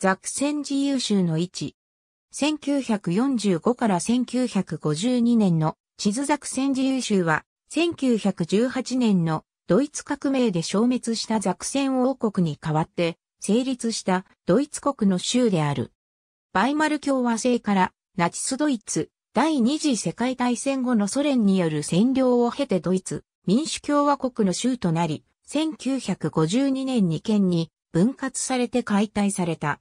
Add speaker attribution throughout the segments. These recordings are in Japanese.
Speaker 1: ザクセン自由州の位置。1945から1952年の地図ザクセン自由州は、1918年のドイツ革命で消滅したザクセン王国に代わって成立したドイツ国の州である。バイマル共和制からナチスドイツ第二次世界大戦後のソ連による占領を経てドイツ民主共和国の州となり、1952年に県に分割されて解体された。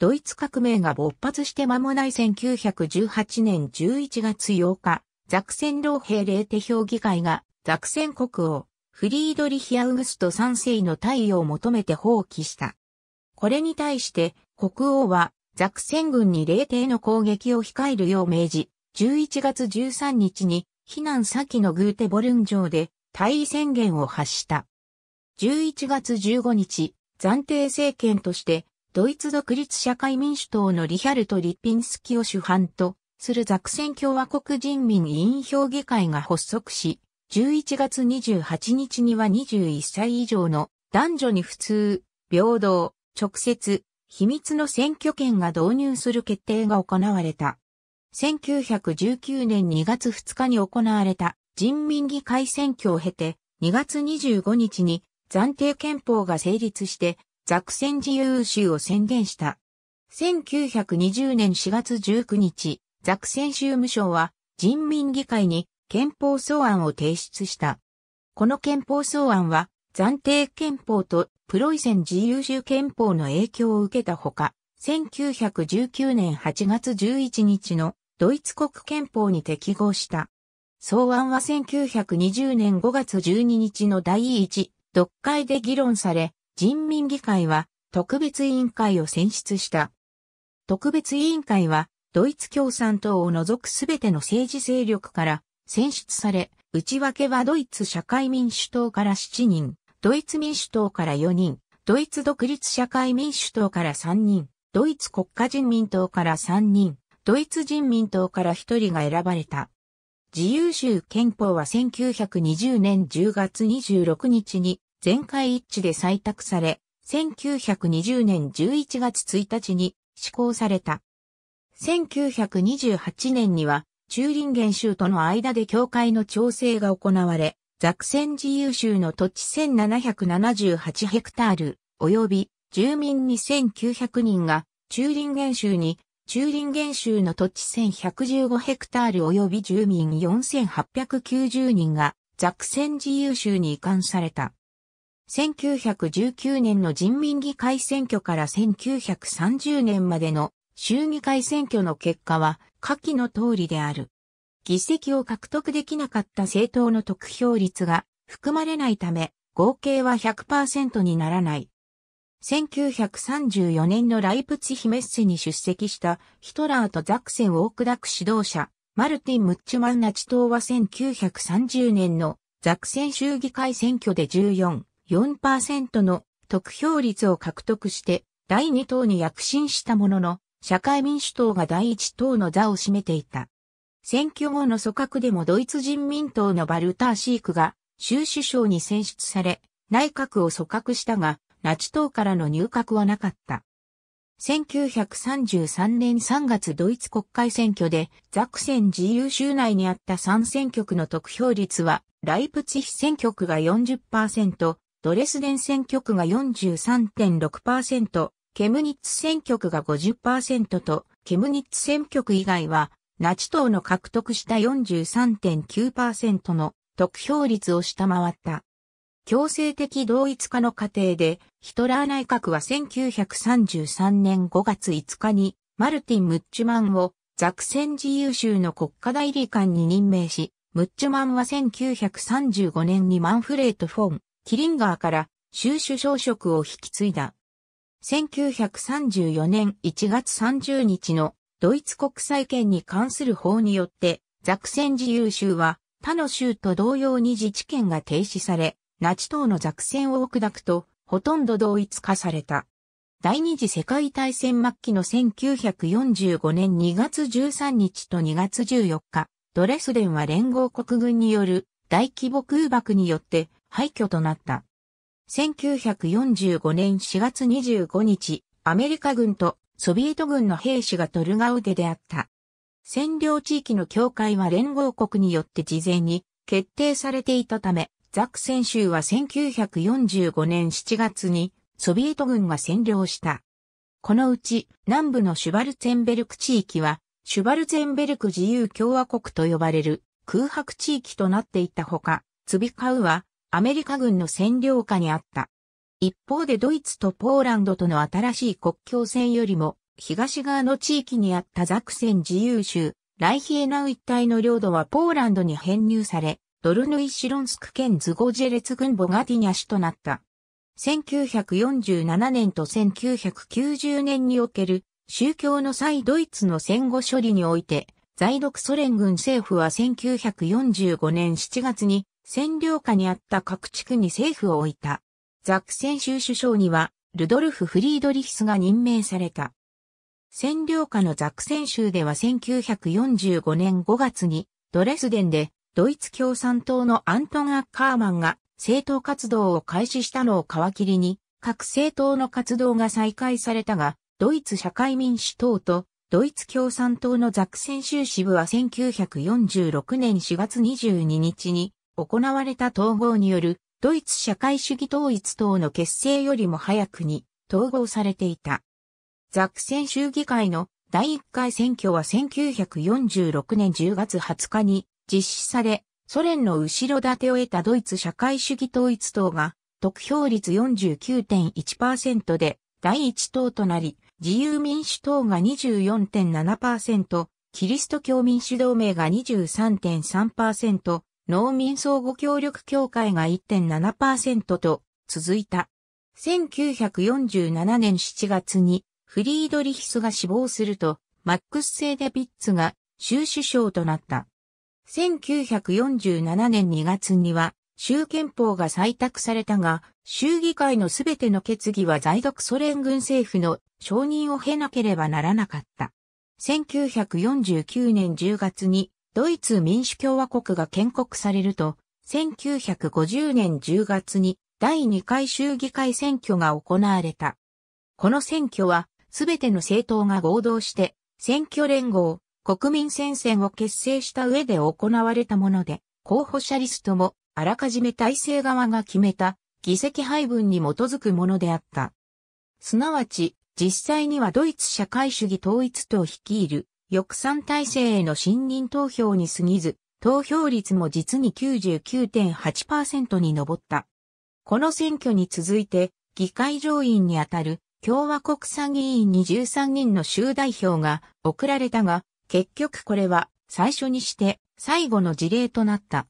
Speaker 1: ドイツ革命が勃発して間もない1918年11月8日、ザクセン老兵レーテ評議会がザクセン国王、フリードリヒ・アウグスト3世の対応を求めて放棄した。これに対して国王はザクセン軍に霊帝の攻撃を控えるよう命じ、11月13日に避難先のグーテボルン城で退位宣言を発した。11月15日、暫定政権としてドイツ独立社会民主党のリヒャルト・リッピンスキを主犯とするザクセン共和国人民委員評議会が発足し、11月28日には21歳以上の男女に普通、平等、直接、秘密の選挙権が導入する決定が行われた。1919年2月2日に行われた人民議会選挙を経て、2月25日に暫定憲法が成立してザクセン自由州を宣言した。1920年4月19日、ザクセン州務省は人民議会に憲法草案を提出した。この憲法草案は暫定憲法とプロイセン自由州憲法の影響を受けたほか、1919年8月11日のドイツ国憲法に適合した。草案は1920年5月12日の第一、読解で議論され、人民議会は特別委員会を選出した。特別委員会はドイツ共産党を除くすべての政治勢力から選出され、内訳はドイツ社会民主党から7人、ドイツ民主党から4人、ドイツ独立社会民主党から3人、ドイツ国家人民党から3人、ドイツ人民党から1人が選ばれた。自由州憲法は1920年10月26日に全会一致で採択され、1920年11月1日に施行された。1928年には、中林原州との間で境界の調整が行われ、ザクセン自由州の土地1778ヘクタール、及び住民2900人が、中林原州に、中林原州の土地1115ヘクタール及び住民4890人が、ザクセン自由州に移管された。1919年の人民議会選挙から1930年までの衆議会選挙の結果は下記の通りである。議席を獲得できなかった政党の得票率が含まれないため、合計は100%にならない。1934年のライプツヒメッセに出席したヒトラーとザクセン・オークダク指導者、マルティン・ムッチュマンナチ党は1930年のザクセン衆議会選挙で14、4%の得票率を獲得して第2党に躍進したものの、社会民主党が第1党の座を占めていた。選挙後の組閣でもドイツ人民党のバルターシークが州首相に選出され、内閣を組閣したが、ナチ党からの入閣はなかった。1933年3月ドイツ国会選挙でザクセン自由州内にあった3選挙区の得票率はライプツヒ選挙区が40%、ドレスデン選挙区が43.6%、ケムニッツ選挙区が50%と、ケムニッツ選挙区以外は、ナチ党の獲得した43.9%の得票率を下回った。強制的同一化の過程で、ヒトラー内閣は1933年5月5日に、マルティン・ムッチュマンをザクセン自由州の国家代理官に任命し、ムッチュマンは1935年にマンフレート・フォン、キリンガーから州首相職を引き継いだ。1934年1月30日のドイツ国際圏に関する法によってザクセン自由州は他の州と同様に自治権が停止され、ナチ党のザクセンを砕くとほとんど同一化された。第二次世界大戦末期の1945年2月13日と2月14日、ドレスデンは連合国軍による大規模空爆によって廃墟となった。1945年4月25日、アメリカ軍とソビエト軍の兵士がトルガウデであった。占領地域の境界は連合国によって事前に決定されていたため、ザクセン州は1945年7月にソビエト軍が占領した。このうち南部のシュバルツェンベルク地域はシュバルツェンベルク自由共和国と呼ばれる空白地域となっていたほか、ツビカウはアメリカ軍の占領下にあった。一方でドイツとポーランドとの新しい国境線よりも東側の地域にあったザクセン自由州、ライヒエナウ一帯の領土はポーランドに編入され、ドルヌイシロンスク県ズゴジェレツ軍ボガティニャ市となった。1947年と1990年における宗教の際ドイツの戦後処理において、在独ソ連軍政府は1945年7月に占領下にあった各地区に政府を置いた。ザクセン州首相には、ルドルフ・フリードリヒスが任命された。占領下のザクセン州では1945年5月に、ドレスデンで、ドイツ共産党のアントン・アッカーマンが政党活動を開始したのを皮切りに、各政党の活動が再開されたが、ドイツ社会民主党とドイツ共産党のザクセン州支部は1946年4月22日に行われた統合によるドイツ社会主義統一党の結成よりも早くに統合されていた。ザクセン州議会の第1回選挙は1946年10月20日に実施され、ソ連の後ろ盾を得たドイツ社会主義統一党が得票率49.1%で第一党となり、自由民主党が24.7%、キリスト教民主同盟が23.3%、農民相互協力協会が1.7%と続いた。1947年7月にフリードリヒスが死亡すると、マックス・セーデビッツが州首相となった。1947年2月には、州憲法が採択されたが、州議会のすべての決議は在独ソ連軍政府の承認を経なければならなかった。1949年10月にドイツ民主共和国が建国されると、1950年10月に第2回州議会選挙が行われた。この選挙は、すべての政党が合同して、選挙連合、国民戦線を結成した上で行われたもので、候補者リストも、あらかじめ体制側が決めた、議席配分に基づくものであった。すなわち、実際にはドイツ社会主義統一党を率いる翼賛体制への信任投票に過ぎず、投票率も実に99.8%に上った。この選挙に続いて、議会上院にあたる共和国参議院2 3人の州代表が送られたが、結局これは最初にして最後の事例となった。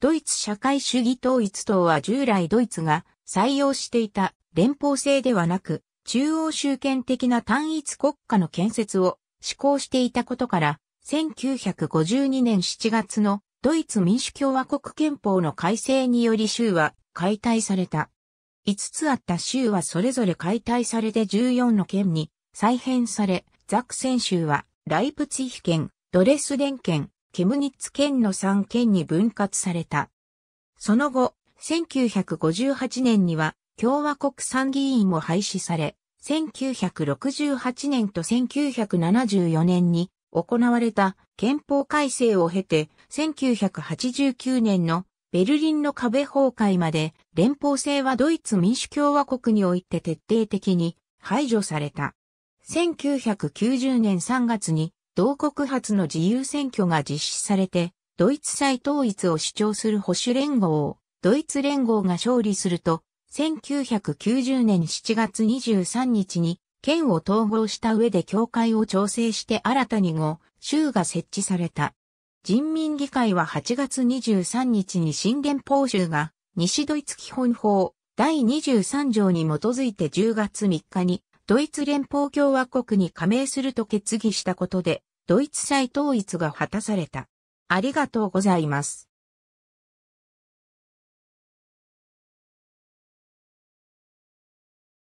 Speaker 1: ドイツ社会主義統一党は従来ドイツが採用していた連邦制ではなく、中央集権的な単一国家の建設を施行していたことから、1952年7月のドイツ民主共和国憲法の改正により州は解体された。5つあった州はそれぞれ解体されて14の県に再編され、ザクセン州はライプツィヒ県、ドレスデン県、ケムニッツ県の3県に分割された。その後、1958年には共和国参議院も廃止され、1968年と1974年に行われた憲法改正を経て、1989年のベルリンの壁崩壊まで連邦制はドイツ民主共和国において徹底的に排除された。1990年3月に同国発の自由選挙が実施されて、ドイツ再統一を主張する保守連合を、ドイツ連合が勝利すると、1990年7月23日に県を統合した上で協会を調整して新たに5州が設置された。人民議会は8月23日に新連邦州が西ドイツ基本法第23条に基づいて10月3日にドイツ連邦共和国に加盟すると決議したことでドイツ再統一が果たされた。ありがとうございます。